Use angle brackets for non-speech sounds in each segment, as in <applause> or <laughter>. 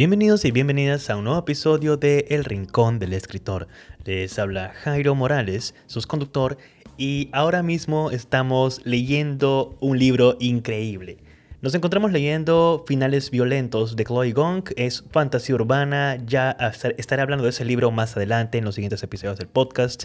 Bienvenidos y bienvenidas a un nuevo episodio de El Rincón del Escritor. Les habla Jairo Morales, su conductor, y ahora mismo estamos leyendo un libro increíble. Nos encontramos leyendo Finales Violentos de Chloe Gong, es fantasía urbana, ya estaré hablando de ese libro más adelante en los siguientes episodios del podcast,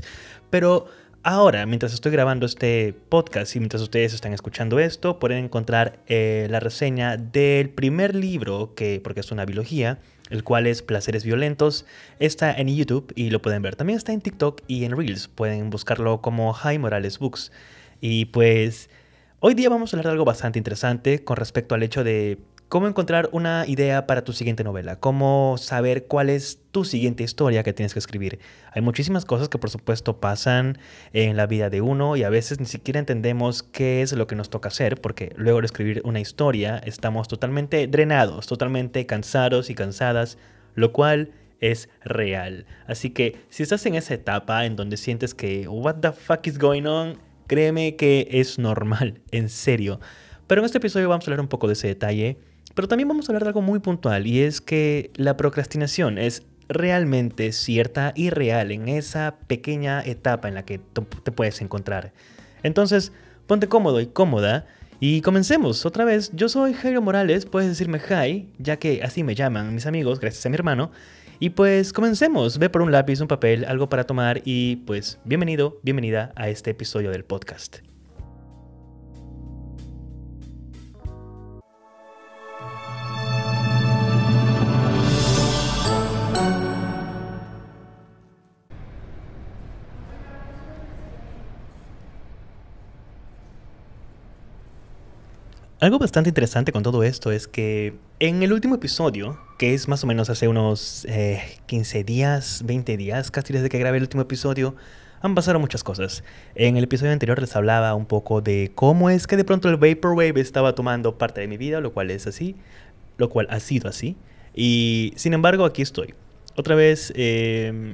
pero Ahora, mientras estoy grabando este podcast y mientras ustedes están escuchando esto, pueden encontrar eh, la reseña del primer libro, que, porque es una biología, el cual es Placeres Violentos. Está en YouTube y lo pueden ver. También está en TikTok y en Reels. Pueden buscarlo como High Morales Books. Y pues hoy día vamos a hablar de algo bastante interesante con respecto al hecho de cómo encontrar una idea para tu siguiente novela, cómo saber cuál es tu siguiente historia que tienes que escribir. Hay muchísimas cosas que por supuesto pasan en la vida de uno y a veces ni siquiera entendemos qué es lo que nos toca hacer, porque luego de escribir una historia estamos totalmente drenados, totalmente cansados y cansadas, lo cual es real. Así que si estás en esa etapa en donde sientes que what the fuck is going on, créeme que es normal, <laughs> en serio. Pero en este episodio vamos a hablar un poco de ese detalle pero también vamos a hablar de algo muy puntual y es que la procrastinación es realmente cierta y real en esa pequeña etapa en la que te puedes encontrar. Entonces, ponte cómodo y cómoda y comencemos otra vez. Yo soy Jairo Morales, puedes decirme hi, ya que así me llaman mis amigos, gracias a mi hermano. Y pues comencemos, ve por un lápiz, un papel, algo para tomar y pues bienvenido, bienvenida a este episodio del podcast. Algo bastante interesante con todo esto es que en el último episodio, que es más o menos hace unos 15 eh, días, 20 días, casi desde que grabé el último episodio, han pasado muchas cosas. En el episodio anterior les hablaba un poco de cómo es que de pronto el Vaporwave estaba tomando parte de mi vida, lo cual es así, lo cual ha sido así. Y sin embargo, aquí estoy. Otra vez eh,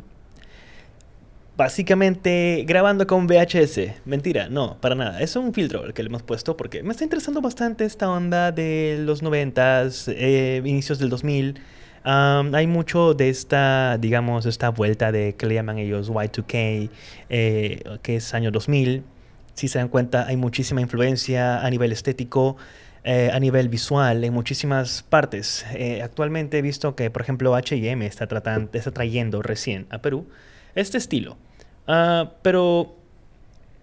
básicamente grabando con VHS. Mentira, no, para nada. Es un filtro el que le hemos puesto porque me está interesando bastante esta onda de los 90s, eh, inicios del 2000. hay mucho de esta, digamos, esta vuelta de que le llaman ellos Y2K, eh, que es año 2000. Si se dan cuenta, hay muchísima influencia a nivel estético. Eh, a nivel visual en muchísimas partes. actualmente he visto que, por ejemplo, HM está, tratando, está trayendo recién a Perú este estilo. Ah, pero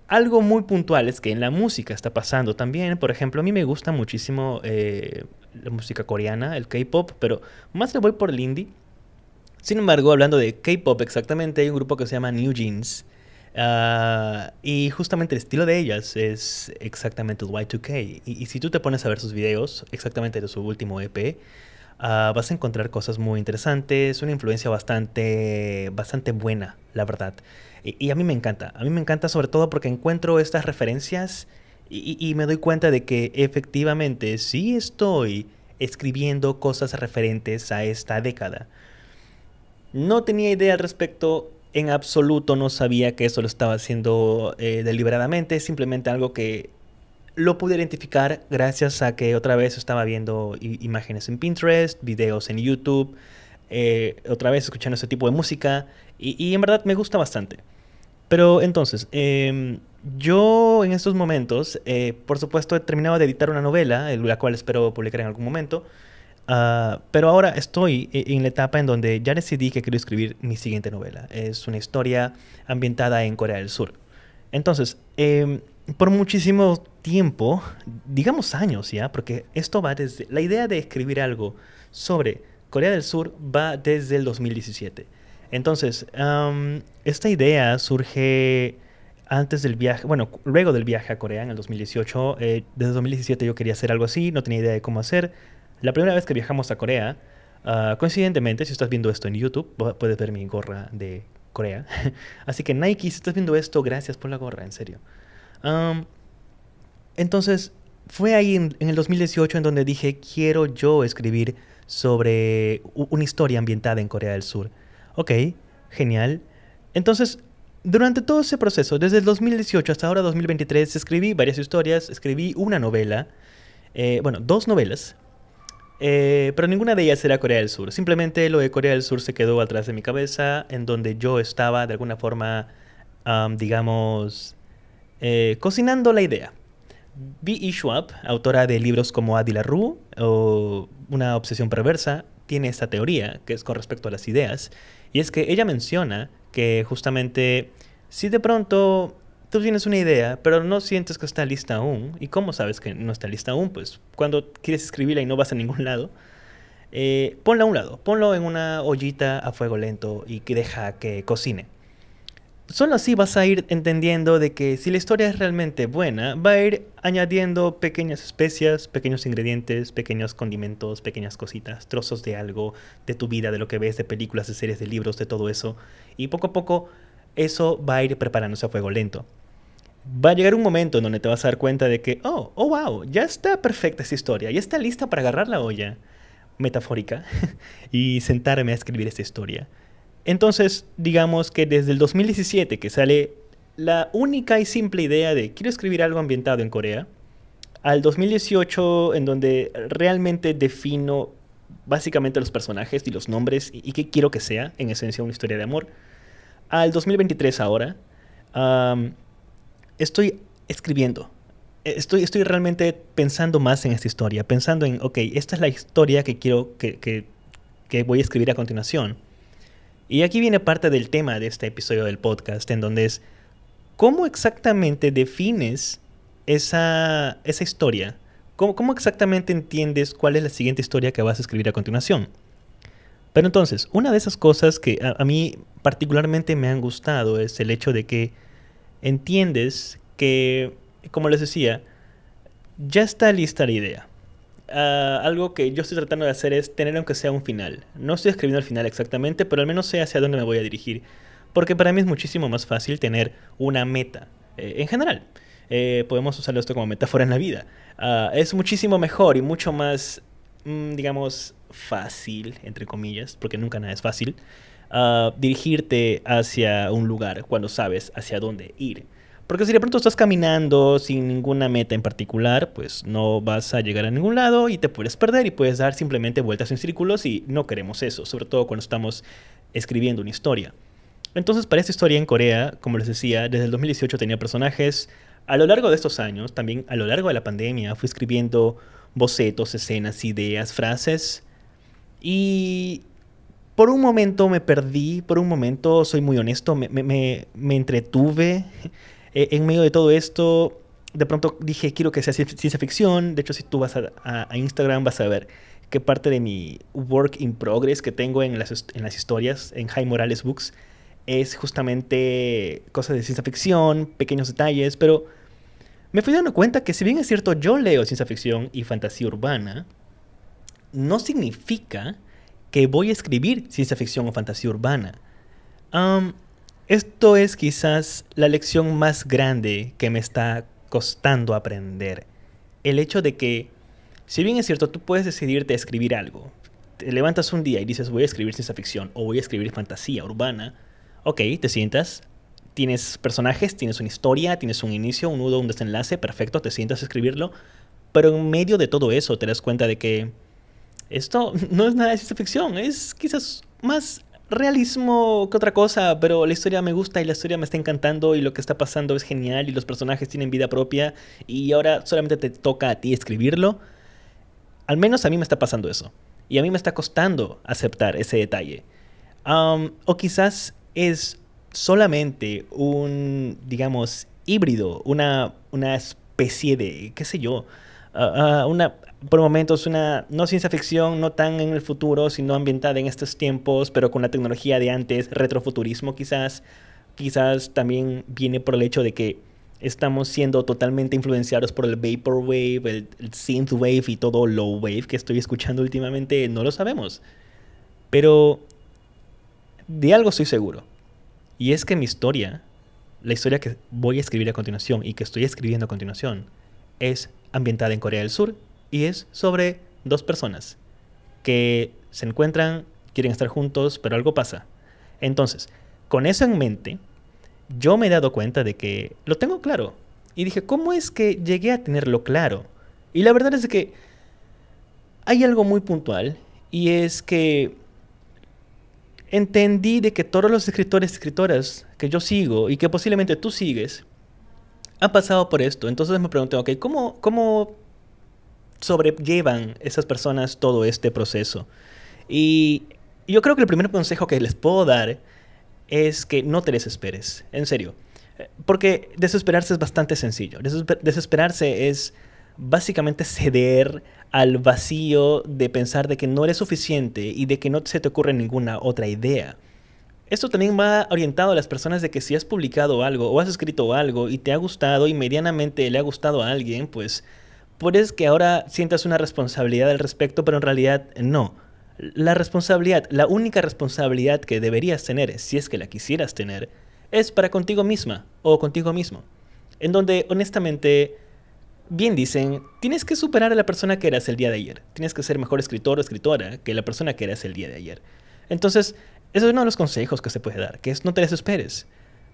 algo muy puntual es que en la música está pasando también. Por ejemplo, a mí me gusta muchísimo eh, la música coreana, el K-pop, pero más le voy por el indie. Sin embargo, hablando de K-pop exactamente, hay un grupo que se llama New Jeans. Ah, y justamente el estilo de ellas es exactamente el Y2K. y, si tú te pones a ver sus videos, exactamente de su último EP, Ah, vas a encontrar cosas muy interesantes, una influencia bastante, bastante buena, la verdad. Y, a mí me encanta, a mí me encanta sobre todo porque encuentro estas referencias y, me doy cuenta de que efectivamente sí estoy escribiendo cosas referentes a esta década. No tenía idea al respecto, en absoluto no sabía que eso lo estaba haciendo eh, deliberadamente, es simplemente algo que lo pude identificar gracias a que otra vez estaba viendo imágenes en Pinterest, videos en YouTube, eh, otra vez escuchando ese tipo de música y, en verdad me gusta bastante. Pero entonces, em, yo en estos momentos, eh, por supuesto, he terminado de editar una novela, la cual espero publicar en algún momento. Ah, pero ahora estoy e-, en la etapa en donde ya decidí que quiero escribir mi siguiente novela. Es una historia ambientada en Corea del Sur. Entonces, em, por muchísimo tiempo, digamos años ya, porque esto va desde, la idea de escribir algo sobre Corea del Sur va desde el 2017. Entonces, esta idea surge antes del viaje, bueno, luego del viaje a Corea en el 2018. Eh, desde 2017 yo quería hacer algo así, no tenía idea de cómo hacer. La primera vez que viajamos a Corea, ah, coincidentemente, si estás viendo esto en YouTube, puedes ver mi gorra de Corea. <laughs> así que Nike, si estás viendo esto, gracias por la gorra, en serio. Entonces, fue ahí en, el 2018 en donde dije, quiero yo escribir sobre una historia ambientada en Corea del Sur. Ok, genial. Entonces, durante todo ese proceso, desde el 2018 hasta ahora 2023, escribí varias historias, escribí una novela, eh, bueno, dos novelas, eh, pero ninguna de ellas era Corea del Sur. Simplemente lo de Corea del Sur se quedó atrás de mi cabeza, en donde yo estaba de alguna forma, digamos, eh, cocinando la idea. B. E. Schwab, autora de libros como Adila Rue o Una obsesión perversa, tiene esta teoría, que es con respecto a las ideas, y es que ella menciona que justamente si de pronto tú tienes una idea, pero no sientes que está lista aún, ¿y cómo sabes que no está lista aún? Pues cuando quieres escribirla y no vas a ningún lado, eh, ponla a un lado, ponlo en una ollita a fuego lento y que deja que cocine. Solo así vas a ir entendiendo de que si la historia es realmente buena, va a ir añadiendo pequeñas especias, pequeños ingredientes, pequeños condimentos, pequeñas cositas, trozos de algo, de tu vida, de lo que ves, de películas, de series, de libros, de todo eso. Y poco a poco eso va a ir preparándose a fuego lento. Va a llegar un momento en donde te vas a dar cuenta de que, oh, oh, wow, ya está perfecta esta historia, ya está lista para agarrar la olla metafórica <laughs> y sentarme a escribir esta historia. Entonces, digamos que desde el 2017 que sale la única y simple idea de quiero escribir algo ambientado en Corea, al 2018 en donde realmente defino básicamente los personajes y los nombres y, qué quiero que sea, en esencia una historia de amor, al 2023 ahora, estoy escribiendo. E, estoy, estoy realmente pensando más en esta historia, pensando en, ok, esta es la historia que quiero que voy a escribir a continuación. Y aquí viene parte del tema de este episodio del podcast, en donde es, ¿cómo exactamente defines esa, historia? ¿Cómo, exactamente entiendes cuál es la siguiente historia que vas a escribir a continuación? Pero entonces, una de esas cosas que a, a, mí particularmente me han gustado es el hecho de que entiendes que, como les decía, ya está lista la idea. Ah, algo que yo estoy tratando de hacer es tener aunque sea un final. No estoy escribiendo el final exactamente, pero al menos sé hacia dónde me voy a dirigir. Porque para mí es muchísimo más fácil tener una meta. Eh, en general, eh, podemos usar esto como metáfora en la vida. Ah, es muchísimo mejor y mucho más, mm, digamos, fácil, entre comillas, porque nunca nada es fácil, ah, dirigirte hacia un lugar cuando sabes hacia dónde ir. Porque si de pronto estás caminando sin ninguna meta en particular, pues no vas a llegar a ningún lado y te puedes perder y puedes dar simplemente vueltas en círculos y no queremos eso, sobre todo cuando estamos escribiendo una historia. Entonces, para esta historia en Corea, como les decía, desde el 2018 tenía personajes. A lo largo de estos años, también a lo largo de la pandemia, fui escribiendo bocetos, escenas, ideas, frases. Y por un momento me perdí, por un momento, soy muy honesto, me, me, me entretuve. Eh, en medio de todo esto, de pronto dije, quiero que sea ciencia ficción. De hecho, si tú vas a, Instagram, vas a ver qué parte de mi work in progress que tengo en las, historias, en High Morales Books, es justamente cosas de ciencia ficción, pequeños detalles, pero me fui dando cuenta que si bien es cierto yo leo ciencia ficción y fantasía urbana, no significa que voy a escribir ciencia ficción o fantasía urbana. Um, esto es quizás la lección más grande que me está costando aprender. El hecho de que, si bien es cierto, tú puedes decidirte a escribir algo. Te levantas un día y dices, voy a escribir ciencia ficción o voy a escribir fantasía urbana. Ok, te sientas, tienes personajes, tienes una historia, tienes un inicio, un nudo, un desenlace, perfecto, te sientas a escribirlo. Pero en medio de todo eso te das cuenta de que esto <laughs> no es nada de ciencia ficción, es quizás más realismo que otra cosa, pero la historia me gusta y la historia me está encantando y lo que está pasando es genial y los personajes tienen vida propia y ahora solamente te toca a ti escribirlo. Al menos a mí me está pasando eso. Y a mí me está costando aceptar ese detalle. o quizás es solamente un, digamos, híbrido, una, una especie de, qué sé yo, ah, ah, una por momento es una, no ciencia ficción, no tan en el futuro, sino ambientada en estos tiempos, pero con la tecnología de antes, retrofuturismo quizás. Quizás también viene por el hecho de que estamos siendo totalmente influenciados por el vaporwave, el, el synthwave y todo low wave que estoy escuchando últimamente, no lo sabemos. Pero de algo estoy seguro. Y es que mi historia, la historia que voy a escribir a continuación y que estoy escribiendo a continuación, es ambientada en Corea del Sur y es sobre dos personas que se encuentran, quieren estar juntos, pero algo pasa. Entonces, con eso en mente, yo me he dado cuenta de que lo tengo claro. Y dije, ¿cómo es que llegué a tenerlo claro? Y la verdad es que hay algo muy puntual y es que entendí de que todos los escritores y escritoras que yo sigo y que posiblemente tú sigues, han pasado por esto. Entonces me pregunté, ok, ¿cómo, cómo sobrellevan esas personas todo este proceso. Y yo creo que el primer consejo que les puedo dar es que no te desesperes, en serio. Porque desesperarse es bastante sencillo. desesperarse es básicamente ceder al vacío de pensar de que no eres suficiente y de que no se te ocurre ninguna otra idea. Esto también va orientado a las personas de que si has publicado algo o has escrito algo y te ha gustado y medianamente le ha gustado a alguien, pues puedes que ahora sientas una responsabilidad al respecto, pero en realidad no. La responsabilidad, la única responsabilidad que deberías tener, si es que la quisieras tener, es para contigo misma o contigo mismo. En donde, honestamente, bien dicen, tienes que superar a la persona que eras el día de ayer. Tienes que ser mejor escritor o escritora que la persona que eras el día de ayer. Entonces, eso es uno de los consejos que se puede dar, que es no te desesperes.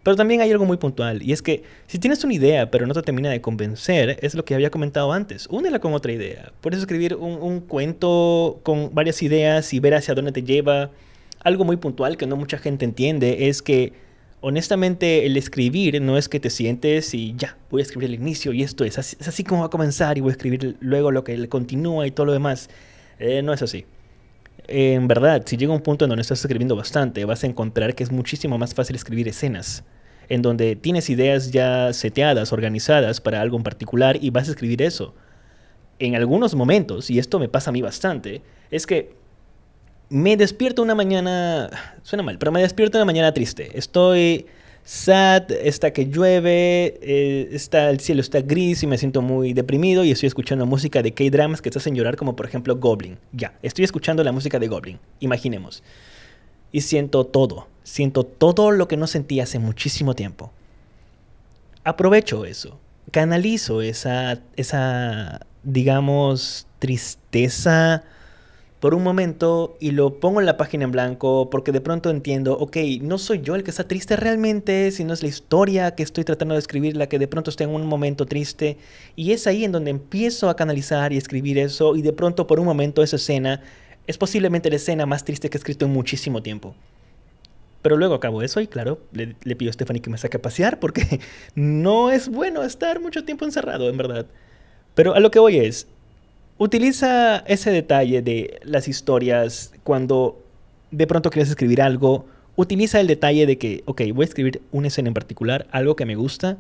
Pero también hay algo muy puntual, y es que si tienes una idea pero no te termina de convencer, es lo que había comentado antes, únela con otra idea. Puedes escribir un, cuento con varias ideas y ver hacia dónde te lleva. Algo muy puntual que no mucha gente entiende es que honestamente el escribir no es que te sientes y ya, voy a escribir el inicio y esto es así, es así como va a comenzar y voy a escribir luego lo que le continúa y todo lo demás. Eh, no es así. en verdad, si llega un punto en donde estás escribiendo bastante, vas a encontrar que es muchísimo más fácil escribir escenas en donde tienes ideas ya seteadas, organizadas para algo en particular y vas a escribir eso. En algunos momentos, y esto me pasa a mí bastante, es que me despierto una mañana, suena mal, pero me despierto una mañana triste. Estoy sad, está que llueve, eh, está, el cielo está gris y me siento muy deprimido y estoy escuchando música de K-dramas que te hacen llorar, como por ejemplo Goblin. Ya, estoy escuchando la música de Goblin, imaginemos y siento todo. Siento todo lo que no sentí hace muchísimo tiempo. Aprovecho eso. Canalizo esa, esa digamos, tristeza por un momento y lo pongo en la página en blanco porque de pronto entiendo, ok, no soy yo el que está triste realmente, sino es la historia que estoy tratando de escribir la que de pronto está en un momento triste y es ahí en donde empiezo a canalizar y escribir eso y de pronto por un momento esa escena es posiblemente la escena más triste que he escrito en muchísimo tiempo. Pero luego acabo eso y claro, le, pido a Stephanie que me saque a pasear porque <laughs> no es bueno estar mucho tiempo encerrado, en verdad. Pero a lo que voy es, utiliza ese detalle de las historias cuando de pronto quieres escribir algo, utiliza el detalle de que, ok, voy a escribir una escena en particular, algo que me gusta.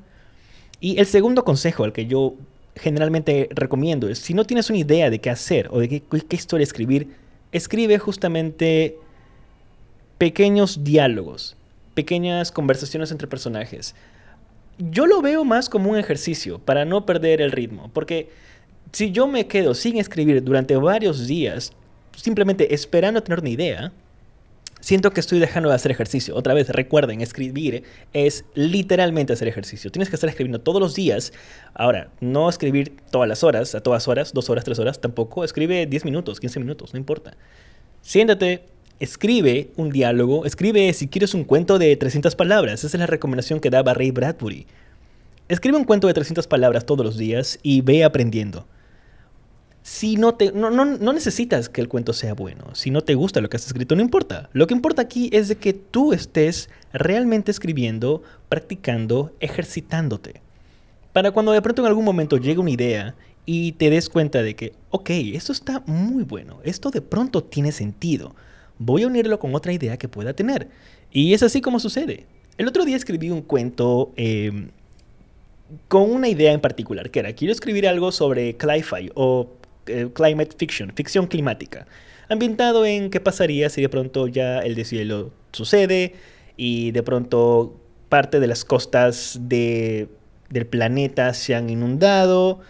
Y el segundo consejo al que yo generalmente recomiendo es, si no tienes una idea de qué hacer o de qué historia escribir, escribe justamente pequeños diálogos, pequeñas conversaciones entre personajes. Yo lo veo más como un ejercicio para no perder el ritmo, porque si yo me quedo sin escribir durante varios días, simplemente esperando tener una idea, siento que estoy dejando de hacer ejercicio. Otra vez, recuerden, escribir es literalmente hacer ejercicio. Tienes que estar escribiendo todos los días. Ahora, no escribir todas las horas, a todas horas, dos horas, tres horas, tampoco. Escribe 10 minutos, 15 minutos, no importa. Siéntate, escribe un diálogo, escribe si quieres un cuento de 300 palabras. Esa es la recomendación que daba Ray Bradbury. Escribe un cuento de 300 palabras todos los días y ve aprendiendo si no te no, necesitas que el cuento sea bueno, si no te gusta lo que has escrito no importa. Lo que importa aquí es de que tú estés realmente escribiendo, practicando, ejercitándote. Para cuando de pronto en algún momento llegue una idea y te des cuenta de que, ok, esto está muy bueno, esto de pronto tiene sentido. Voy a unirlo con otra idea que pueda tener. Y es así como sucede. El otro día escribí un cuento em, con una idea en particular, que era, quiero escribir algo sobre Cli-Fi o eh, climate fiction, ficción climática, ambientado en qué pasaría si de pronto ya el deshielo sucede y de pronto parte de las costas del planeta se han inundado.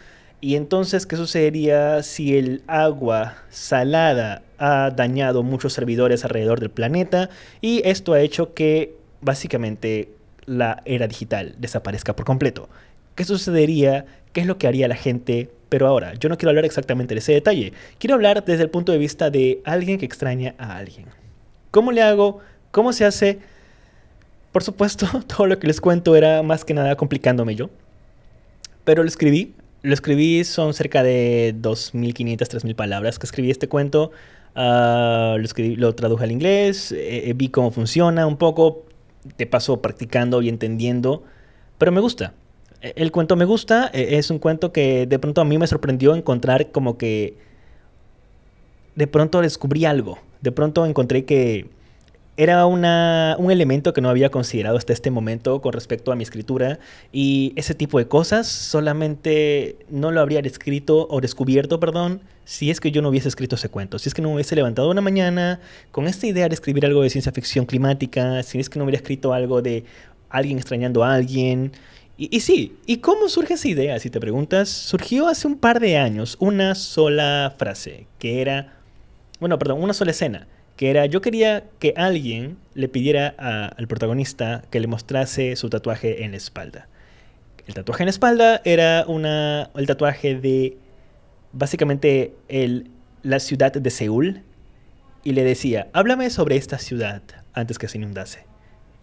Y entonces, ¿qué sucedería si el agua salada ha dañado muchos servidores alrededor del planeta? Y esto ha hecho que básicamente la era digital desaparezca por completo. ¿Qué sucedería? ¿Qué es lo que haría la gente pero ahora, yo no quiero hablar exactamente de ese detalle, quiero hablar desde el punto de vista de alguien que extraña a alguien. ¿Cómo le hago? ¿Cómo se hace? Por supuesto, <laughs> todo lo que les cuento era más que nada complicándome yo. Pero lo escribí, lo escribí, son cerca de 2.500, 3.000 palabras que escribí este cuento. Ah, lo, lo traduje al inglés, eh, eh, vi cómo funciona un poco, te paso practicando y entendiendo, pero me gusta. Eh, el cuento me gusta, eh, es un cuento que de pronto a mí me sorprendió encontrar como que de pronto descubrí algo, de pronto encontré que era una, un elemento que no había considerado hasta este momento con respecto a mi escritura y ese tipo de cosas solamente no lo habría descrito o descubierto, perdón, si es que yo no hubiese escrito ese cuento, si es que no me hubiese levantado una mañana con esta idea de escribir algo de ciencia ficción climática, si es que no hubiera escrito algo de alguien extrañando a alguien, y, sí, ¿y cómo surge esa idea? Si te preguntas, surgió hace un par de años una sola frase, que era, bueno, perdón, una sola escena, que era, yo quería que alguien le pidiera al protagonista que le mostrase su tatuaje en la espalda. El tatuaje en la espalda era una, el tatuaje de básicamente la ciudad de Seúl, y le decía, háblame sobre esta ciudad antes que se inundase.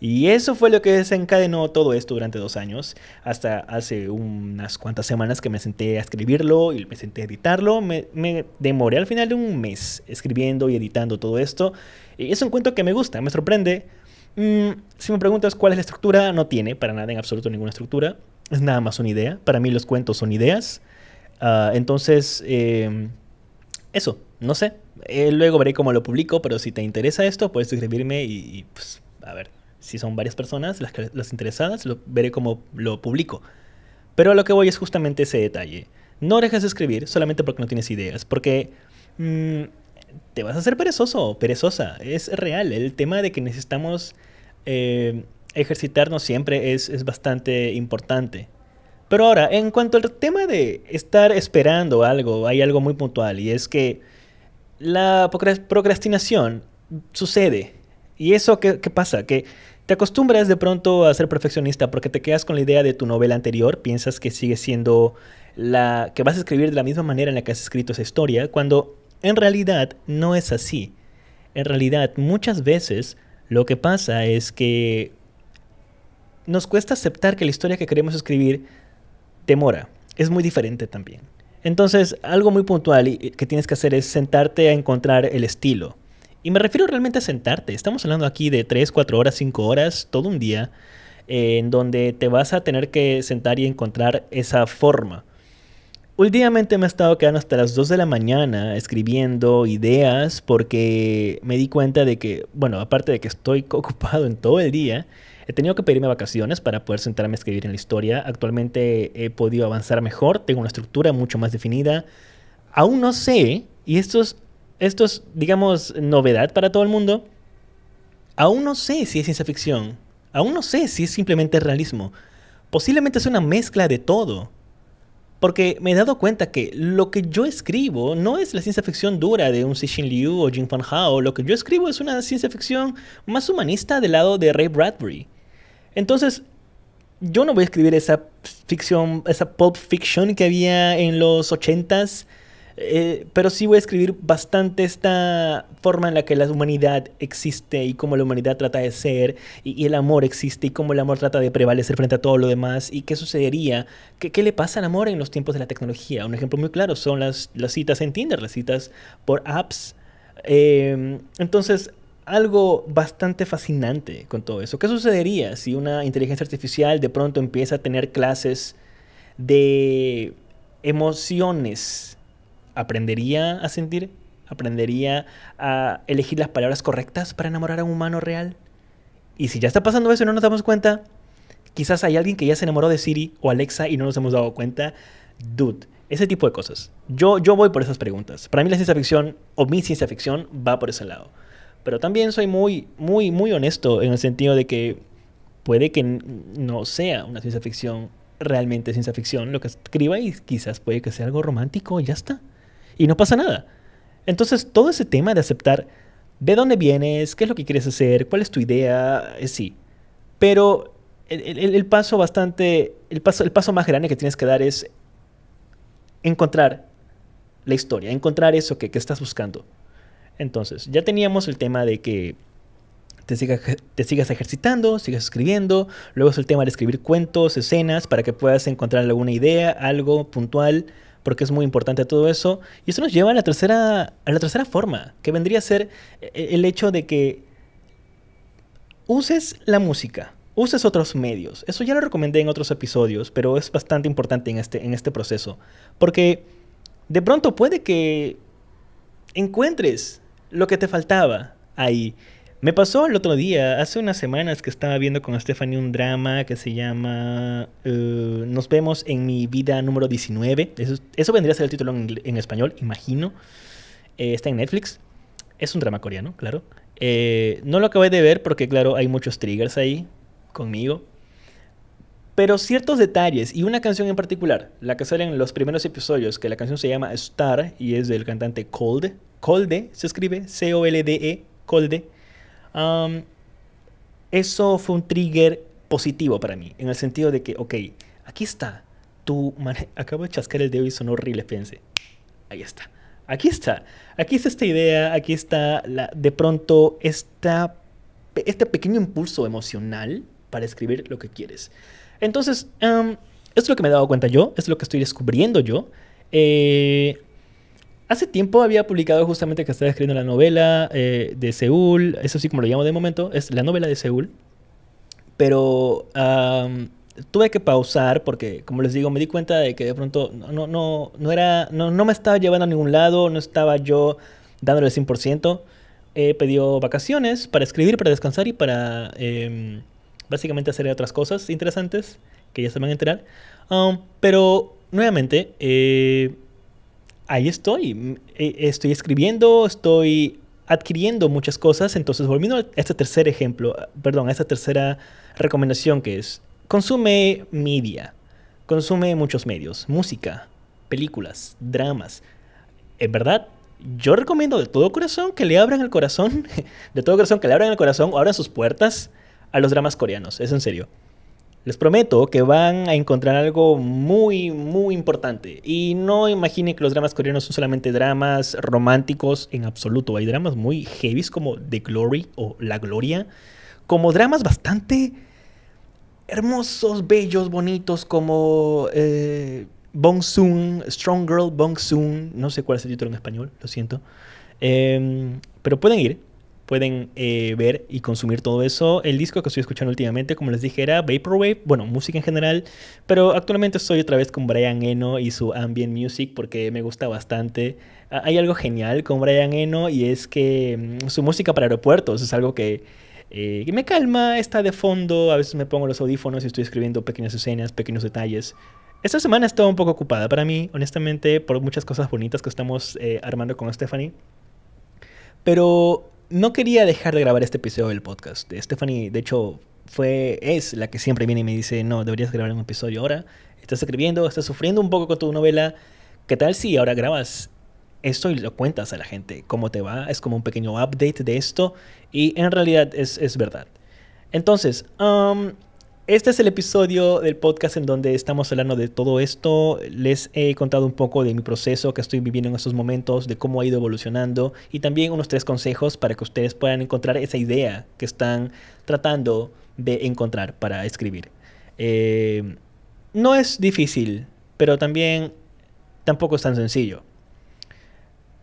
Y eso fue lo que desencadenó todo esto durante dos años, hasta hace unas cuantas semanas que me senté a escribirlo y me senté a editarlo. Me, demoré al final de un mes escribiendo y editando todo esto. Y es un cuento que me gusta, me sorprende. Mm, si me preguntas cuál es la estructura, no tiene para nada en absoluto ninguna estructura. Es nada más una idea. Para mí los cuentos son ideas. Ah, entonces, em, eso, no sé. Eh, luego veré cómo lo publico, pero si te interesa esto, puedes escribirme y, pues, a ver, si son varias personas las, interesadas, lo, veré cómo lo publico. Pero a lo que voy es justamente ese detalle. No dejes de escribir solamente porque no tienes ideas, porque mm, te vas a hacer perezoso, o perezosa. Es real. El tema de que necesitamos eh, ejercitarnos siempre es, bastante importante. Pero ahora, en cuanto al tema de estar esperando algo, hay algo muy puntual y es que la procrastinación sucede. ¿Y eso qué, qué pasa? Que te acostumbras de pronto a ser perfeccionista porque te quedas con la idea de tu novela anterior, piensas que sigue siendo la que vas a escribir de la misma manera en la que has escrito esa historia, cuando en realidad no es así. En realidad muchas veces lo que pasa es que nos cuesta aceptar que la historia que queremos escribir demora. Es muy diferente también. Entonces, algo muy puntual que tienes que hacer es sentarte a encontrar el estilo. Y me refiero realmente a sentarte. Estamos hablando aquí de 3, 4 horas, 5 horas, todo un día, eh, en donde te vas a tener que sentar y encontrar esa forma. Últimamente me he estado quedando hasta las 2 de la mañana escribiendo ideas porque me di cuenta de que, bueno, aparte de que estoy <laughs> ocupado en todo el día, he tenido que pedirme vacaciones para poder sentarme a escribir en la historia. Actualmente he podido avanzar mejor, tengo una estructura mucho más definida. Aún no sé, y esto es esto es, digamos, novedad para todo el mundo, aún no sé si es ciencia ficción, aún no sé si es simplemente realismo. Posiblemente es una mezcla de todo. Porque me he dado cuenta que lo que yo escribo no es la ciencia ficción dura de un Cixin Liu o Jin Fan Hao. Lo que yo escribo es una ciencia ficción más humanista del lado de Ray Bradbury. Entonces, yo no voy a escribir esa ficción, esa pulp fiction que había en los 80s eh, pero sí voy a escribir bastante esta forma en la que la humanidad existe y cómo la humanidad trata de ser y, el amor existe y cómo el amor trata de prevalecer frente a todo lo demás y qué sucedería, qué, qué le pasa al amor en los tiempos de la tecnología. Un ejemplo muy claro son las, citas en Tinder, las citas por apps. Em, entonces, algo bastante fascinante con todo eso. ¿Qué sucedería si una inteligencia artificial de pronto empieza a tener clases de emociones? ¿Aprendería a sentir? ¿Aprendería a elegir las palabras correctas para enamorar a un humano real? Y si ya está pasando eso y no nos damos cuenta, quizás hay alguien que ya se enamoró de Siri o Alexa y no nos hemos dado cuenta. Dude, ese tipo de cosas. Yo, yo voy por esas preguntas. Para mí la ciencia ficción o mi ciencia ficción va por ese lado. Pero también soy muy, muy, muy honesto en el sentido de que puede que no sea una ciencia ficción realmente ciencia ficción lo que escriba y quizás puede que sea algo romántico y ya está y no pasa nada. Entonces, todo ese tema de aceptar de dónde vienes, qué es lo que quieres hacer, cuál es tu idea, eh, sí. Pero el, paso bastante, el paso, el paso más grande que tienes que dar es encontrar la historia, encontrar eso que, estás buscando. Entonces, ya teníamos el tema de que te, te, sigas ejercitando, sigas escribiendo. Luego es el tema de escribir cuentos, escenas, para que puedas encontrar alguna idea, algo puntual porque es muy importante todo eso. Y eso nos lleva a la tercera, a la tercera forma, que vendría a ser eh, eh, el hecho de que uses la música, uses otros medios. Eso ya lo recomendé en otros episodios, pero es bastante importante en este, en este proceso, porque de pronto puede que encuentres lo que te faltaba ahí. Me pasó el otro día, hace unas semanas que estaba viendo con Stephanie un drama que se llama eh, Nos vemos en mi vida número 19. Eso, vendría a ser el título en, español, imagino. Eh, está en Netflix. Es un drama coreano, claro. Eh, no lo acabé de ver porque, claro, hay muchos triggers ahí conmigo. Pero ciertos detalles y una canción en particular, la que sale en los primeros episodios, que la canción se llama Star y es del cantante Cold. Cold se escribe C-O-L-D-E, e, Colde eso fue un trigger positivo para mí, en el sentido de que, ok, aquí está. Tu <laughs> Acabo de chascar el dedo y sonó horrible, fíjense. Ahí está. Aquí está. Aquí está esta idea, aquí está la, de pronto este pequeño impulso emocional para escribir lo que quieres. Entonces, esto es lo que me he dado cuenta yo, es lo que estoy descubriendo yo. Eh, Hace tiempo había publicado justamente que estaba escribiendo la novela eh, de Seúl, eso sí como lo llamo de momento, es la novela de Seúl, pero tuve que pausar porque, como les digo, me di cuenta de que de pronto no, no, no, era, no, no me estaba llevando a ningún lado, no estaba yo dándole el 100%. He pedido vacaciones para escribir, para descansar y para em, básicamente hacer otras cosas interesantes que ya se van a enterar. Um, pero, nuevamente, eh, ahí estoy. E, estoy escribiendo, estoy adquiriendo muchas cosas. Entonces, volviendo a este tercer ejemplo, ah, perdón, a esta tercera recomendación que es, consume media, consume muchos medios, música, películas, dramas. En verdad, yo recomiendo de todo corazón que le abran el corazón, <laughs> de todo corazón que le abran el corazón o abran sus puertas a los dramas coreanos, es en serio. Les prometo que van a encontrar algo muy, muy importante. Y no imaginen que los dramas coreanos son solamente dramas románticos en absoluto. Hay dramas muy heavies como The Glory o La Gloria. Como dramas bastante hermosos, bellos, bonitos, como eh, Bong Soon, Strong Girl Bong Soon. No sé cuál es el título en español, lo siento. Em, pero pueden ir, pueden eh, ver y consumir todo eso. El disco que estoy escuchando últimamente, como les dije, era Vaporwave, bueno, música en general, pero actualmente estoy otra vez con Brian Eno y su ambient music porque me gusta bastante. Ah, hay algo genial con Brian Eno y es que mm, su música para aeropuertos es algo eh, que... me calma, está de fondo, a veces me pongo los audífonos y estoy escribiendo pequeñas escenas, pequeños detalles. Esta semana estaba un poco ocupada para mí, honestamente, por muchas cosas bonitas que estamos eh, armando con Stephanie. Pero no quería dejar de grabar este episodio del podcast. Stephanie, de hecho, fue, es la que siempre viene y me dice, no, deberías grabar un episodio ahora. Estás escribiendo, estás sufriendo un poco con tu novela. ¿Qué tal si ahora grabas esto y lo cuentas a la gente? ¿Cómo te va? Es como un pequeño update de esto. Y en realidad es, es verdad. Entonces, um, este es el episodio del podcast en donde estamos hablando de todo esto. Les he contado un poco de mi proceso que estoy viviendo en estos momentos, de cómo ha ido evolucionando y también unos tres consejos para que ustedes puedan encontrar esa idea que están tratando de encontrar para escribir. Eh, no es difícil, pero también tampoco es tan sencillo.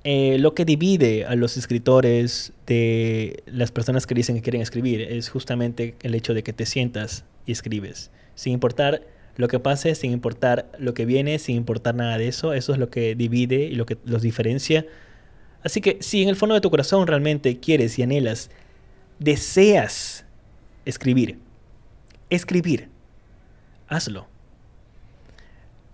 Eh, lo que divide a los escritores de las personas que dicen que quieren escribir es justamente el hecho de que te sientas escribes, sin importar lo que pase, sin importar lo que viene, sin importar nada de eso, eso es lo que divide y lo que los diferencia. Así que si en el fondo de tu corazón realmente quieres y anhelas, deseas escribir, escribir, hazlo.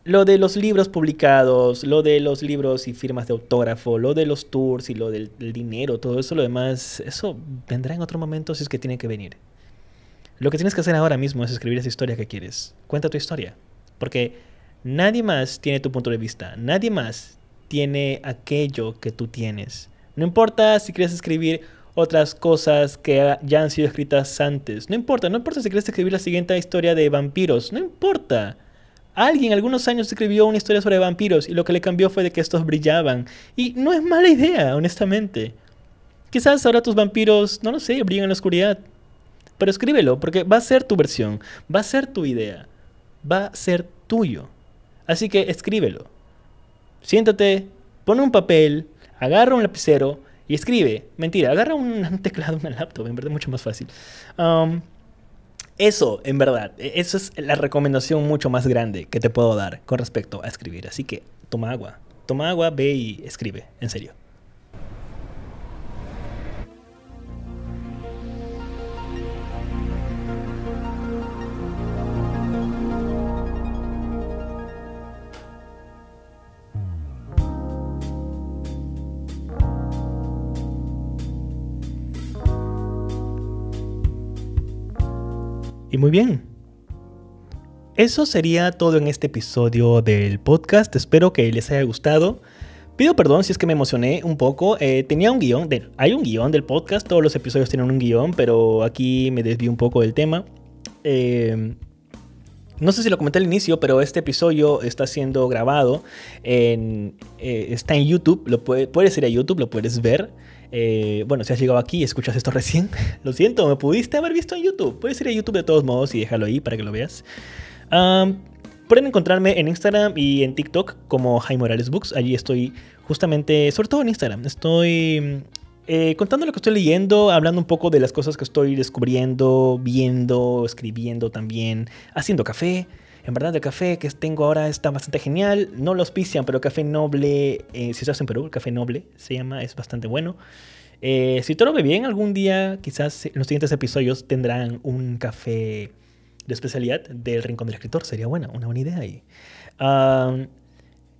Lo de los libros publicados, lo de los libros y firmas de autógrafo, lo de los tours y lo del, del dinero, todo eso, lo demás, eso vendrá en otro momento si es que tiene que venir. Lo que tienes que hacer ahora mismo es escribir esa historia que quieres. Cuenta tu historia. Porque nadie más tiene tu punto de vista. Nadie más tiene aquello que tú tienes. No importa si quieres escribir otras cosas que ya han sido escritas antes. No importa. No importa si quieres escribir la siguiente historia de vampiros. No importa. Alguien algunos años escribió una historia sobre vampiros y lo que le cambió fue de que estos brillaban. Y no es mala idea, honestamente. Quizás ahora tus vampiros, no lo sé, brillan en la oscuridad. Pero escríbelo, porque va a ser tu versión, va a ser tu idea, va a ser tuyo. Así que escríbelo. Siéntate, pone un papel, agarra un lapicero y escribe. Mentira, agarra un <laughs> teclado, una laptop, en verdad, mucho más fácil. Um, eso, en verdad, e, eso es la recomendación mucho más grande que te puedo dar con respecto a escribir. Así que toma agua, toma agua, ve y escribe, en serio. muy bien. Eso sería todo en este episodio del podcast. Espero que les haya gustado. Pido perdón si es que me emocioné un poco. Eh, tenía un guión, hay un guión del podcast, todos los episodios tienen un guión, pero aquí me desvío un poco del tema. Eh, no sé si lo comenté al inicio, pero este episodio está siendo grabado eh, está en YouTube, lo puedes ir a YouTube, lo puedes ver. Eh, bueno, si has llegado aquí y escuchas esto recién, <laughs> lo siento, me pudiste haber visto en YouTube. Puedes ir a YouTube de todos modos y déjalo ahí para que lo veas. pueden encontrarme en Instagram y en TikTok como Jaime Morales Books. Allí estoy justamente, sobre todo en Instagram, estoy eh, contando lo que estoy leyendo, hablando un poco de las cosas que estoy descubriendo, viendo, escribiendo también, haciendo café. En verdad, el café que tengo ahora está bastante genial. No lo auspician, pero café noble, eh, si estás en Perú, el café noble se llama, es bastante bueno. Eh, si todo ve bien, algún día, quizás en los siguientes episodios tendrán un café de especialidad del Rincón del Escritor. Sería buena, una buena idea ahí. Ah,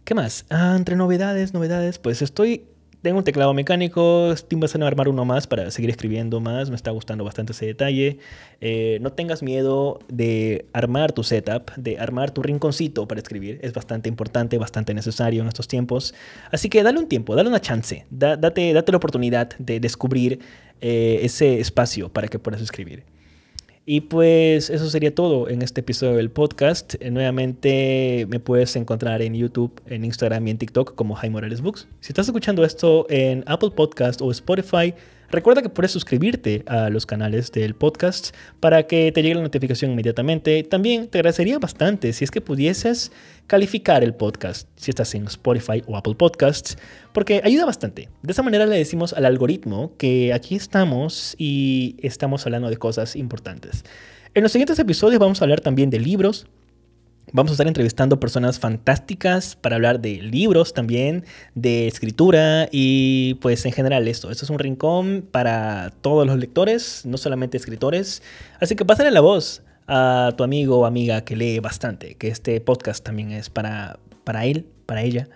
¿Qué más? Ah, entre novedades, novedades, pues estoy tengo un teclado mecánico, Steam va a armar uno más para seguir escribiendo más, me está gustando bastante ese detalle. Eh, no tengas miedo de armar tu setup, de armar tu rinconcito para escribir, es bastante importante, bastante necesario en estos tiempos. Así que dale un tiempo, dale una chance, date, la oportunidad de descubrir eh, ese espacio para que puedas escribir. Y pues eso sería todo en este episodio del podcast. Eh, nuevamente me puedes encontrar en YouTube, en Instagram y en TikTok como Jaime Morales Books. Si estás escuchando esto en Apple Podcast o Spotify, Recuerda que puedes suscribirte a los canales del podcast para que te llegue la notificación inmediatamente. También te agradecería bastante si es que pudieses calificar el podcast, si estás en Spotify o Apple Podcasts, porque ayuda bastante. De esa manera le decimos al algoritmo que aquí estamos y estamos hablando de cosas importantes. En los siguientes episodios vamos a hablar también de libros, Vamos a estar entrevistando personas fantásticas para hablar de libros también, de escritura y pues en general esto. Esto es un rincón para todos los lectores, no solamente escritores. Así que pásale la voz a tu amigo o amiga que lee bastante, que este podcast también es para, para él, para ella.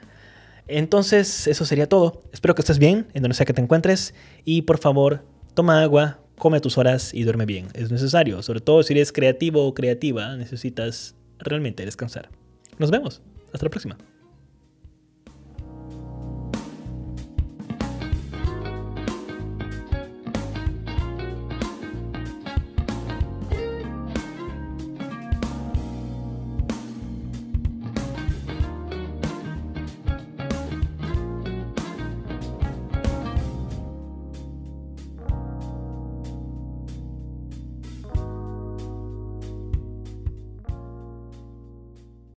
Entonces eso sería todo. Espero que estés bien en donde sea que te encuentres y por favor toma agua, come tus horas y duerme bien. Es necesario, sobre todo si eres creativo o creativa, necesitas realmente descansar. Nos vemos. Hasta la próxima.